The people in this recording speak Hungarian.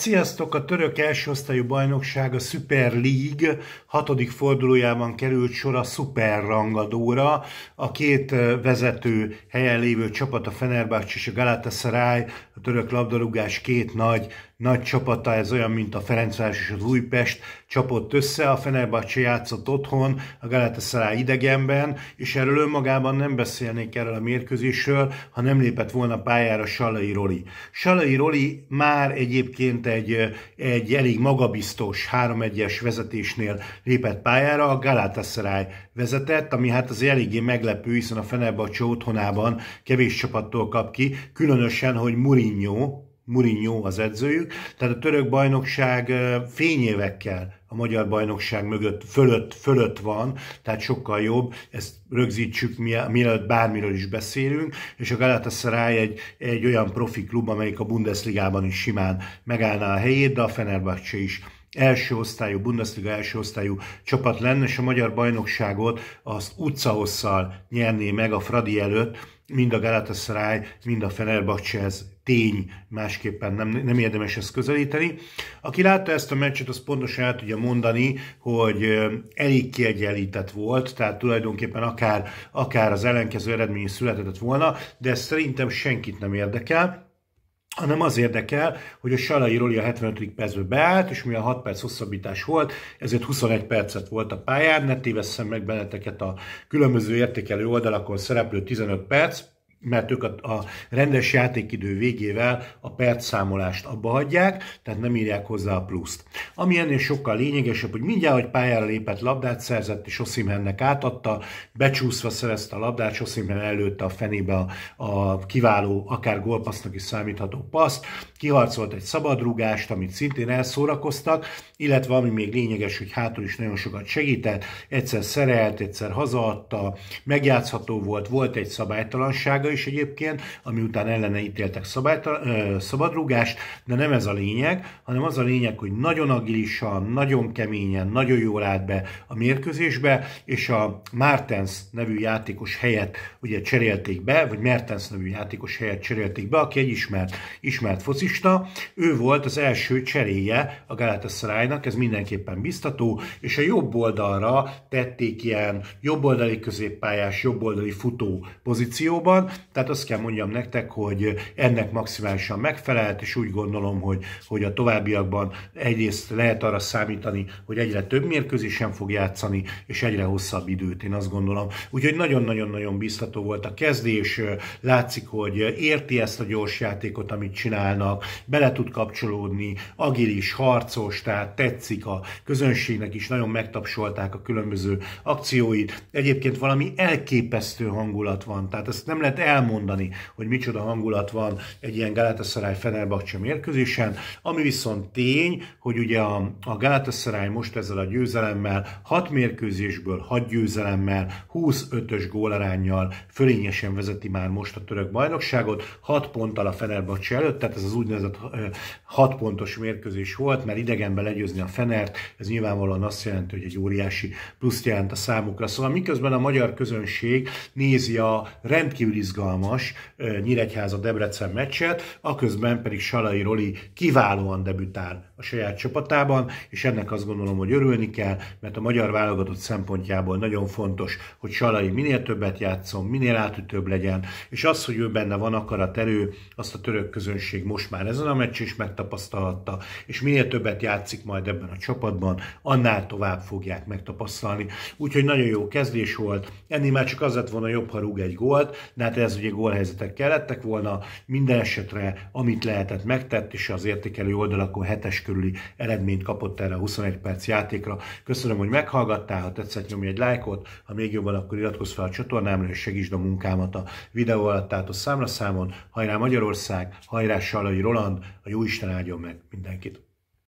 Sziasztok! A török első osztályú bajnokság, a Super League hatodik fordulójában került sor a Super rangadóra. A két vezető helyen lévő csapat, a Fenerbahce és a Galatasaray, a török labdarúgás két nagy nagy csapata, ez olyan, mint a Ferencváros és az Újpest csapott össze, a Fenerbahce játszott otthon, a Galatasaray idegenben, és erről önmagában nem beszélnék erről a mérkőzésről, ha nem lépett volna pályára Salai Roli. Salai Roli már egyébként egy, egy elég magabiztos 3-1-es vezetésnél lépett pályára, a Galatasaray vezetett, ami hát az eléggé meglepő, hiszen a Fenerbahce otthonában kevés csapattól kap ki, különösen, hogy Mourinho, Mourinho az edzőjük, tehát a török bajnokság fényévekkel a magyar bajnokság mögött, fölött, fölött van, tehát sokkal jobb, ezt rögzítsük, mielőtt bármiről is beszélünk, és a Galatasaray egy, egy olyan profi klub, amelyik a Bundesligában is simán megállná a helyét, de a Fenerbahce is első osztályú, Bundesliga első osztályú csapat lenne, és a magyar bajnokságot az utcahosszal nyerné meg a Fradi előtt, mind a Galatasaray, mind a Fenerbahce, ez tény, másképpen nem, nem érdemes ezt közelíteni. Aki látta ezt a meccset, az pontosan el tudja mondani, hogy elég kiegyenlített volt, tehát tulajdonképpen akár, akár az ellenkező eredmény született volna, de ez szerintem senkit nem érdekel hanem az érdekel, hogy a Salai Roli a 75. percből beállt, és mivel 6 perc hosszabbítás volt, ezért 21 percet volt a pályán, ne tévesszem meg benneteket a különböző értékelő oldalakon szereplő 15 perc, mert ők a, a rendes játékidő végével a számolást abba hagyják, tehát nem írják hozzá a pluszt. Ami ennél sokkal lényegesebb, hogy mindjárt, hogy pályára lépett labdát szerzett, és Oszimennek átadta, becsúszva szerezte a labdát, és Oszimen előtte a fenébe a, a kiváló, akár gólpassznak is számítható paszt, kiharcolt egy szabadrugást, amit szintén elszórakoztak, illetve ami még lényeges, hogy hátul is nagyon sokat segített, egyszer szerelt, egyszer hazaadta, megjátszható volt, volt egy szabálytalansága oda is egyébként, ami után ellene ítéltek szabálytal- ö, szabadrúgást, de nem ez a lényeg, hanem az a lényeg, hogy nagyon agilisan, nagyon keményen, nagyon jól állt be a mérkőzésbe, és a Martens nevű játékos helyett ugye cserélték be, vagy Mertens nevű játékos helyett cserélték be, aki egy ismert, ismert focista, ő volt az első cseréje a Galatasaraynak, ez mindenképpen biztató, és a jobb oldalra tették ilyen jobboldali középpályás, jobboldali futó pozícióban, tehát azt kell mondjam nektek, hogy ennek maximálisan megfelelt, és úgy gondolom, hogy, hogy a továbbiakban egyrészt lehet arra számítani, hogy egyre több mérkőzésen fog játszani, és egyre hosszabb időt, én azt gondolom. Úgyhogy nagyon-nagyon-nagyon biztató volt a kezdés, látszik, hogy érti ezt a gyors játékot, amit csinálnak, bele tud kapcsolódni, agilis, harcos, tehát tetszik a közönségnek is, nagyon megtapsolták a különböző akcióit. Egyébként valami elképesztő hangulat van, tehát ezt nem lehet el elmondani, hogy micsoda hangulat van egy ilyen Galatasaray Fenerbahce mérkőzésen, ami viszont tény, hogy ugye a, a Galatasaray most ezzel a győzelemmel 6 mérkőzésből 6 győzelemmel 25-ös gólarányjal fölényesen vezeti már most a török bajnokságot, 6 ponttal a Fenerbahce előtt, tehát ez az úgynevezett 6 pontos mérkőzés volt, mert idegenben legyőzni a Fenert, ez nyilvánvalóan azt jelenti, hogy egy óriási pluszt jelent a számukra. Szóval miközben a magyar közönség nézi a rendkívül izgalmas izgalmas Nyíregyháza Debrecen meccset, aközben pedig Salai Roli kiválóan debütál a saját csapatában, és ennek azt gondolom, hogy örülni kell, mert a magyar válogatott szempontjából nagyon fontos, hogy Salai minél többet játszon, minél átütőbb legyen, és az, hogy ő benne van akarat erő, azt a török közönség most már ezen a meccs is megtapasztalhatta, és minél többet játszik majd ebben a csapatban, annál tovább fogják megtapasztalni. Úgyhogy nagyon jó kezdés volt, ennél már csak az lett volna jobb, ha rúg egy gólt, de hát ez ehhez ugye gólhelyzetek kellettek volna, minden esetre amit lehetett megtett, és az értékelő oldalakon hetes körüli eredményt kapott erre a 21 perc játékra. Köszönöm, hogy meghallgattál, ha tetszett nyomj egy lájkot, ha még jobban, akkor iratkozz fel a csatornámra, és segítsd a munkámat a videó alatt tehát a számlaszámon. Hajrá Magyarország, hajrá Salai Roland, a jó Isten áldjon meg mindenkit!